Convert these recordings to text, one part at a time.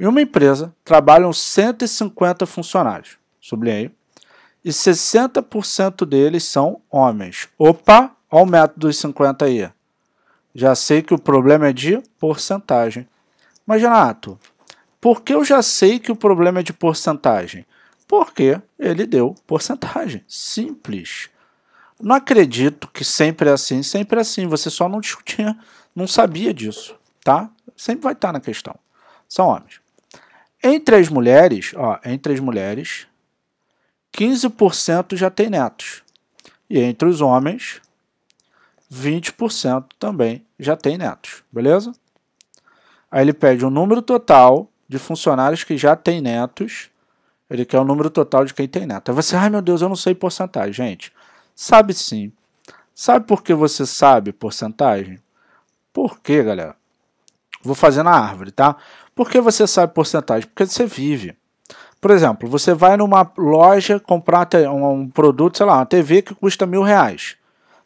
Em uma empresa trabalham 150 funcionários, sublinhei, e 60% deles são homens. Opa, olha o método dos 50 aí. Já sei que o problema é de porcentagem. Mas, Renato, por que eu já sei que o problema é de porcentagem? Porque ele deu porcentagem. Simples. Não acredito que sempre é assim, sempre é assim. Você só não discutia, não sabia disso, tá? Sempre vai estar na questão. São homens. Entre as mulheres, ó, entre as mulheres, 15% já tem netos. E entre os homens, 20% também já tem netos, beleza? Aí ele pede o um número total de funcionários que já tem netos. Ele quer o um número total de quem tem neto. Aí você, ai meu Deus, eu não sei porcentagem, gente. Sabe sim. Sabe por que você sabe porcentagem? Por quê, galera? Vou fazer na árvore, tá? Por que você sabe porcentagem? Porque você vive. Por exemplo, você vai numa loja comprar um produto, sei lá, uma TV que custa mil reais.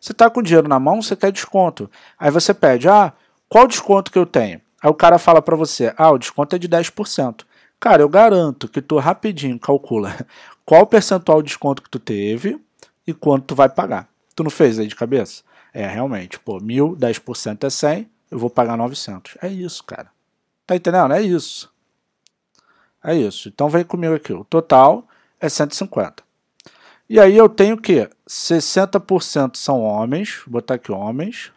Você está com dinheiro na mão, você quer desconto. Aí você pede, ah, qual desconto que eu tenho? Aí o cara fala para você, ah, o desconto é de 10%. Cara, eu garanto que tu rapidinho calcula qual percentual de desconto que tu teve e quanto tu vai pagar. Tu não fez aí de cabeça? É, realmente, pô, mil, 10% é 100, eu vou pagar 900. É isso, cara. Tá entendendo? É isso. É isso. Então vem comigo aqui. O total é 150. E aí eu tenho que 60% são homens. Vou botar aqui homens.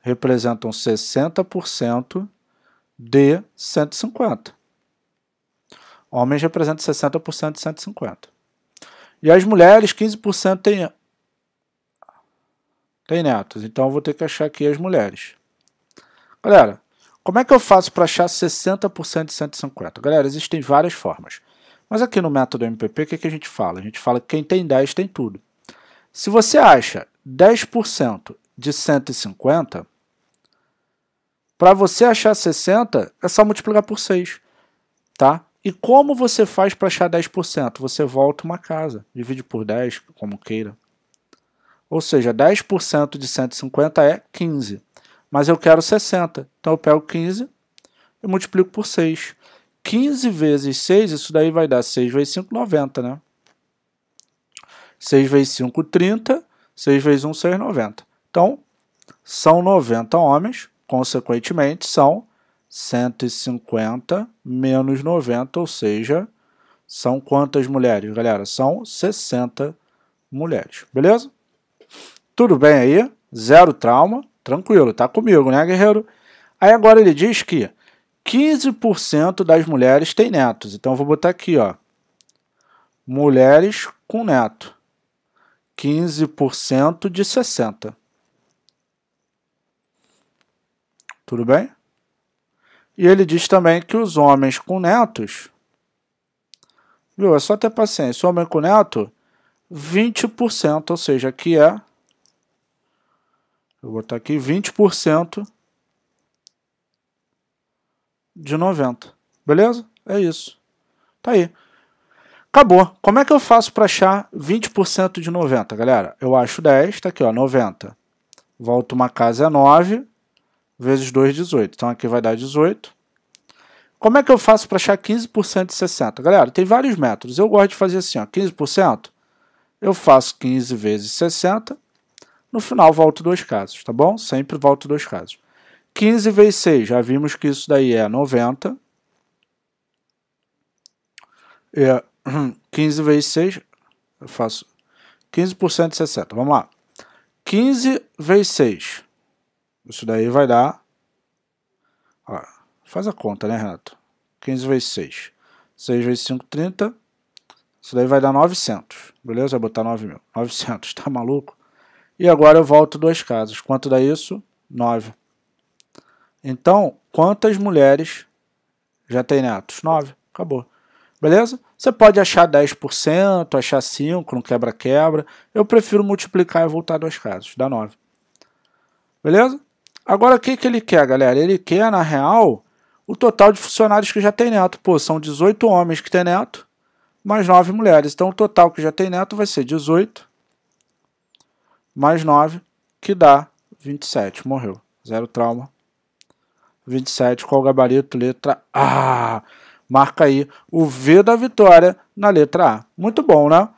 Representam 60% de 150. Homens representam 60% de 150. E as mulheres, 15% tem, tem netos. Então eu vou ter que achar aqui as mulheres. Galera, como é que eu faço para achar 60% de 150? Galera, existem várias formas. Mas aqui no método MPP, o que, é que a gente fala? A gente fala que quem tem 10 tem tudo. Se você acha 10% de 150, para você achar 60, é só multiplicar por 6. Tá? E como você faz para achar 10%? Você volta uma casa, divide por 10, como queira. Ou seja, 10% de 150 é 15 mas eu quero 60. Então eu pego 15 e multiplico por 6. 15 vezes 6, isso daí vai dar 6 vezes 5, 90, né? 6 vezes 5, 30. 6 vezes 1, 6, 90. Então, são 90 homens, consequentemente, são 150 menos 90, ou seja, são quantas mulheres, galera? São 60 mulheres, beleza? Tudo bem aí? Zero trauma. Tranquilo, tá comigo, né, guerreiro? Aí agora ele diz que 15% das mulheres têm netos. Então eu vou botar aqui, ó. Mulheres com neto. 15% de 60. Tudo bem? E ele diz também que os homens com netos. Viu? É só ter paciência. O homem com neto, 20%, ou seja, que é Vou botar aqui 20% de 90. Beleza? É isso. Tá aí. Acabou. Como é que eu faço para achar 20% de 90, galera? Eu acho 10, tá aqui, ó, 90. Volto uma casa é 9, vezes 2, 18. Então aqui vai dar 18. Como é que eu faço para achar 15% de 60? Galera, tem vários métodos. Eu gosto de fazer assim, ó, 15%. Eu faço 15 vezes 60 no final, volto dois casos, tá bom? Sempre volto dois casos. 15 vezes 6, já vimos que isso daí é 90. É, 15 vezes 6, eu faço 15% de 60. Vamos lá. 15 vezes 6. Isso daí vai dar... Ó, faz a conta, né, Renato? 15 vezes 6. 6 vezes 5, 30. Isso daí vai dar 900. Beleza? Vai botar 9 mil. 900, tá maluco? E agora eu volto duas casas. Quanto dá isso? 9. Então, quantas mulheres já tem netos? 9. Acabou. Beleza? Você pode achar 10%, achar 5 no quebra-quebra. Eu prefiro multiplicar e voltar duas casas. Dá 9. Beleza? Agora, o que, que ele quer, galera? Ele quer, na real, o total de funcionários que já tem neto. Pô, são 18 homens que têm neto, mais 9 mulheres. Então, o total que já tem neto vai ser 18 mais 9, que dá 27. Morreu. Zero trauma. 27, qual o gabarito? Letra A. Marca aí o V da vitória na letra A. Muito bom, né?